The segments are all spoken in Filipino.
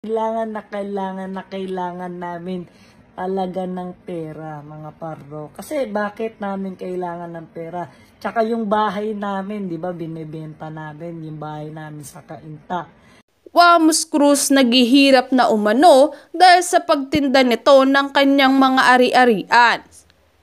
Kailangan na kailangan na kailangan namin talaga ng pera, mga pardo. Kasi bakit namin kailangan ng pera? Tsaka yung bahay namin, di ba, binibenta namin yung bahay namin sa kainta. Wamos Cruz naghihirap na umano dahil sa pagtinda nito ng kanyang mga ari-arian.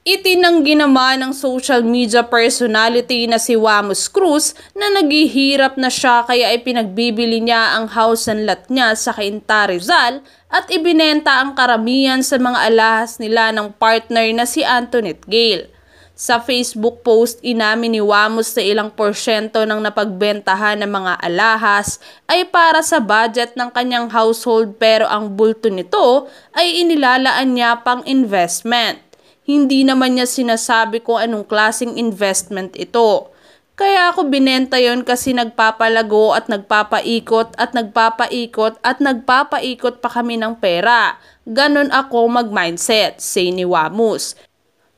Itinanggi naman ng social media personality na si Wamos Cruz na naghihirap na siya kaya ay pinagbibili niya ang house and lot niya sa Cainta Rizal at ibinenta ang karamihan sa mga alahas nila ng partner na si Antoinette Gale. Sa Facebook post, inamin ni Wamos na ilang porsyento ng napagbentahan ng mga alahas ay para sa budget ng kanyang household pero ang bulto nito ay inilalaan niya pang investment. Hindi naman niya sinasabi kung anong klasing investment ito. Kaya ako binenta yon kasi nagpapalago at nagpapaikot at nagpapaikot at nagpapaikot pa kami ng pera. Ganon ako mag-mindset, say ni Wamus.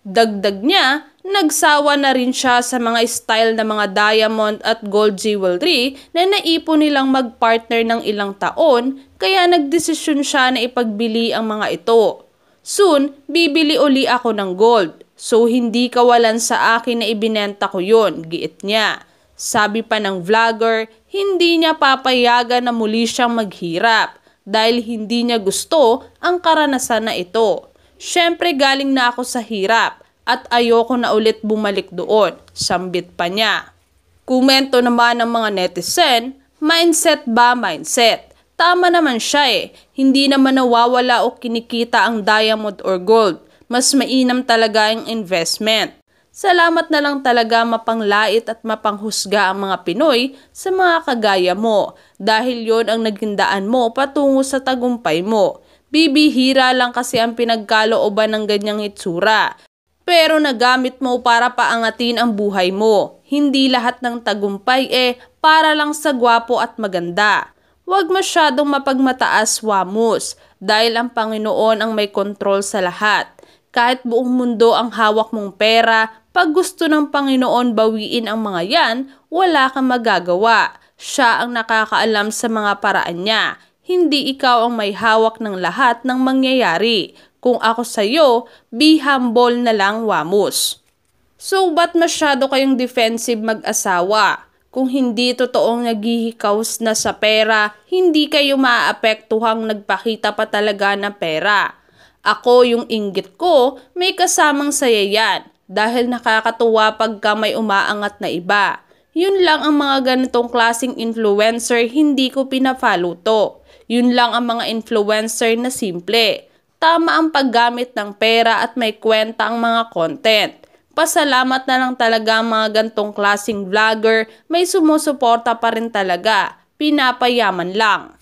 Dagdag niya, nagsawa na rin siya sa mga style ng mga diamond at gold jewelry na naipon nilang mag-partner ng ilang taon kaya nagdesisyon siya na ipagbili ang mga ito. Soon, bibili uli ako ng gold. So hindi kawalan sa akin na ibinenta ko yon, giit niya. Sabi pa ng vlogger, hindi niya papayagan na muli siyang maghirap dahil hindi niya gusto ang karanasan na ito. Siyempre galing na ako sa hirap at ayoko na ulit bumalik doon, sambit pa niya. Kumento naman ng mga netizen, mindset ba mindset? Tama naman siya eh, hindi naman nawawala o kinikita ang diamond or gold. Mas mainam talaga ang investment. Salamat na lang talaga mapanglait at mapanghusga ang mga Pinoy sa mga kagaya mo dahil yon ang nagindaan mo patungo sa tagumpay mo. Bibihira lang kasi ang pinagkalooban ng ganyang itsura. Pero nagamit mo para paangatin ang buhay mo. Hindi lahat ng tagumpay eh para lang sa gwapo at maganda huwag masyadong mapagmataas wamos dahil ang Panginoon ang may kontrol sa lahat. Kahit buong mundo ang hawak mong pera, pag gusto ng Panginoon bawiin ang mga yan, wala kang magagawa. Siya ang nakakaalam sa mga paraan niya. Hindi ikaw ang may hawak ng lahat ng mangyayari. Kung ako sa'yo, be humble na lang wamos. So ba't masyado kayong defensive mag-asawa? Kung hindi totoong naghihikaws na sa pera, hindi kayo maapektuhang nagpakita pa talaga ng pera. Ako yung inggit ko, may kasamang saya yan dahil nakakatuwa pagka may umaangat na iba. Yun lang ang mga ganitong klasing influencer hindi ko pinafollow to. Yun lang ang mga influencer na simple. Tama ang paggamit ng pera at may kwenta ang mga content pasalamat na lang talaga mga gantong klasing vlogger, may sumusuporta pa rin talaga, pinapayaman lang.